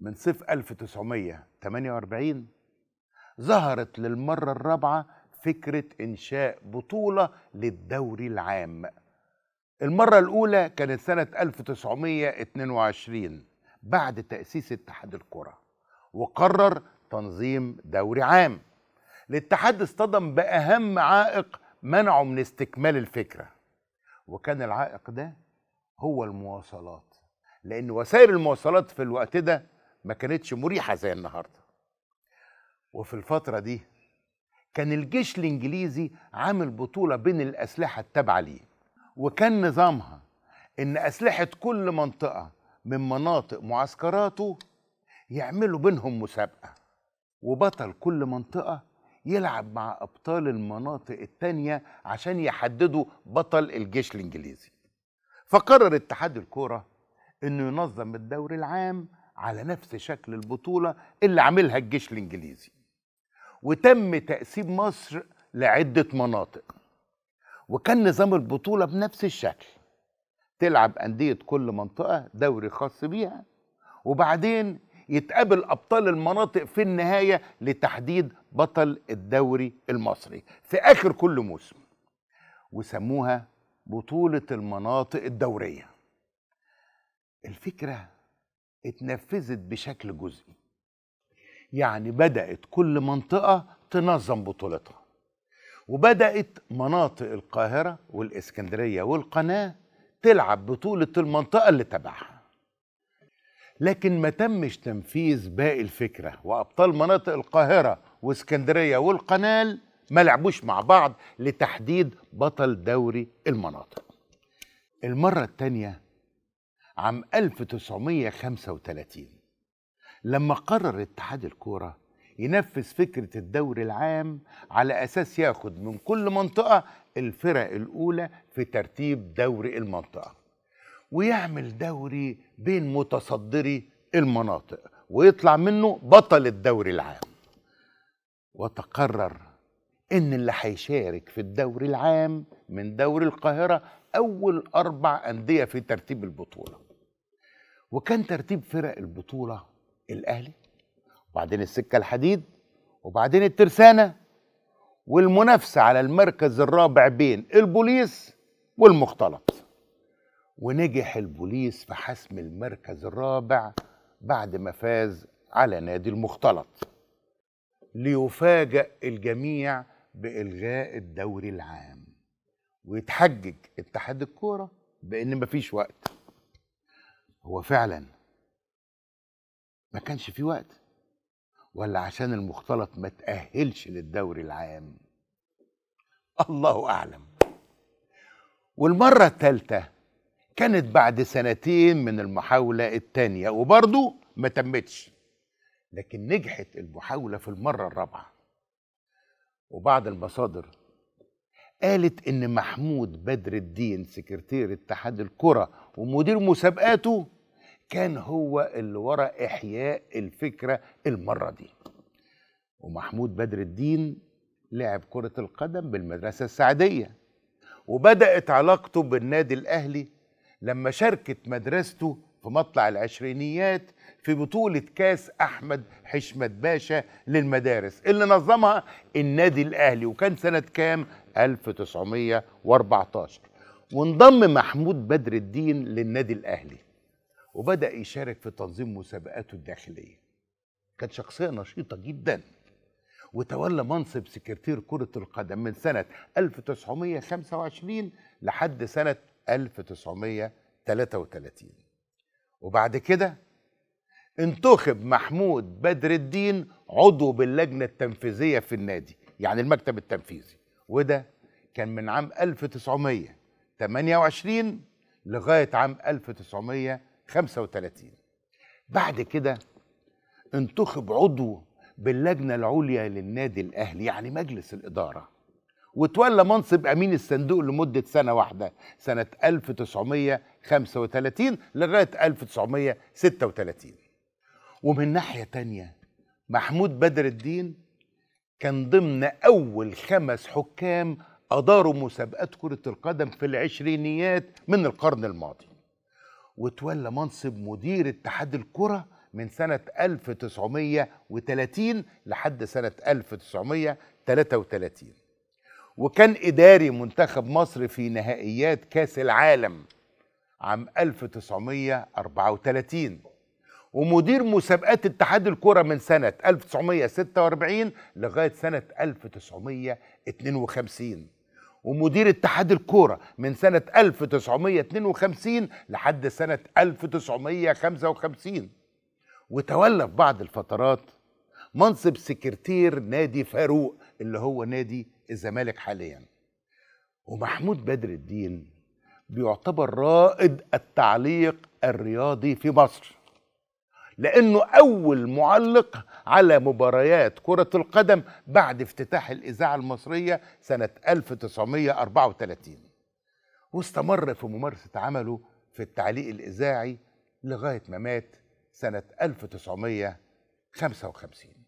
من صيف 1948 ظهرت للمرة الرابعة فكرة إنشاء بطولة للدوري العام المرة الأولى كانت سنة 1922 بعد تأسيس اتحاد الكرة وقرر تنظيم دوري عام الاتحاد اصطدم بأهم عائق منعه من استكمال الفكرة وكان العائق ده هو المواصلات لأن وسائل المواصلات في الوقت ده ما كانتش مريحه زي النهارده وفي الفتره دي كان الجيش الانجليزي عامل بطوله بين الاسلحه التابعه ليه وكان نظامها ان اسلحه كل منطقه من مناطق معسكراته يعملوا بينهم مسابقه وبطل كل منطقه يلعب مع ابطال المناطق التانيه عشان يحددوا بطل الجيش الانجليزي فقرر اتحاد الكوره انه ينظم الدوري العام على نفس شكل البطولة اللي عملها الجيش الإنجليزي وتم تقسيم مصر لعدة مناطق وكان نظام البطولة بنفس الشكل تلعب أندية كل منطقة دوري خاص بيها وبعدين يتقابل أبطال المناطق في النهاية لتحديد بطل الدوري المصري في آخر كل موسم وسموها بطولة المناطق الدورية الفكرة اتنفذت بشكل جزئي يعني بدأت كل منطقة تنظم بطولتها وبدأت مناطق القاهرة والإسكندرية والقناة تلعب بطولة المنطقة اللي تبعها لكن ما تمش تنفيذ باقي الفكرة وأبطال مناطق القاهرة واسكندرية والقنال ما لعبوش مع بعض لتحديد بطل دوري المناطق المرة التانية عام 1935 لما قرر اتحاد الكورة ينفذ فكرة الدوري العام على أساس ياخد من كل منطقة الفرق الأولى في ترتيب دوري المنطقة ويعمل دوري بين متصدري المناطق ويطلع منه بطل الدوري العام وتقرر ان اللي هيشارك في الدوري العام من دوري القاهره اول اربع انديه في ترتيب البطوله وكان ترتيب فرق البطوله الاهلي وبعدين السكه الحديد وبعدين الترسانه والمنافسه على المركز الرابع بين البوليس والمختلط ونجح البوليس في حسم المركز الرابع بعد ما فاز على نادي المختلط ليفاجأ الجميع بإلغاء الدوري العام ويتحجج اتحاد الكورة بأن مفيش وقت هو فعلا ما كانش في وقت ولا عشان المختلط ما تأهلش للدوري العام الله أعلم والمرة الثالثة كانت بعد سنتين من المحاولة الثانية وبرضو ما تمتش لكن نجحت المحاولة في المرة الرابعة وبعض المصادر قالت ان محمود بدر الدين سكرتير اتحاد الكره ومدير مسابقاته كان هو اللي ورا احياء الفكره المره دي ومحمود بدر الدين لعب كره القدم بالمدرسه السعديه وبدات علاقته بالنادي الاهلي لما شاركت مدرسته في مطلع العشرينيات في بطولة كاس أحمد حشمت باشا للمدارس اللي نظمها النادي الأهلي وكان سنة كام 1914 وانضم محمود بدر الدين للنادي الأهلي وبدأ يشارك في تنظيم مسابقاته الداخلية كانت شخصية نشيطة جدا وتولى منصب سكرتير كرة القدم من سنة 1925 لحد سنة 1933 وبعد كده انتخب محمود بدر الدين عضو باللجنة التنفيذية في النادي يعني المكتب التنفيذي وده كان من عام 1928 لغاية عام 1935 بعد كده انتخب عضو باللجنة العليا للنادي الأهلي يعني مجلس الإدارة وتولى منصب امين الصندوق لمده سنه واحده سنه 1935 لغايه 1936 ومن ناحيه تانية محمود بدر الدين كان ضمن اول خمس حكام اداروا مسابقات كره القدم في العشرينيات من القرن الماضي وتولى منصب مدير اتحاد الكره من سنة 1930 لحد سنة 1933 وكان إداري منتخب مصر في نهائيات كأس العالم عام 1934 ومدير مسابقات اتحاد الكرة من سنة 1946 لغاية سنة 1952 ومدير اتحاد الكرة من سنة 1952 لحد سنة 1955 وتولى في بعض الفترات منصب سكرتير نادي فاروق اللي هو نادي الزمالك حاليا ومحمود بدر الدين بيعتبر رائد التعليق الرياضي في مصر لانه اول معلق على مباريات كره القدم بعد افتتاح الاذاعه المصريه سنه 1934 واستمر في ممارسه عمله في التعليق الاذاعي لغايه ما مات سنه 1955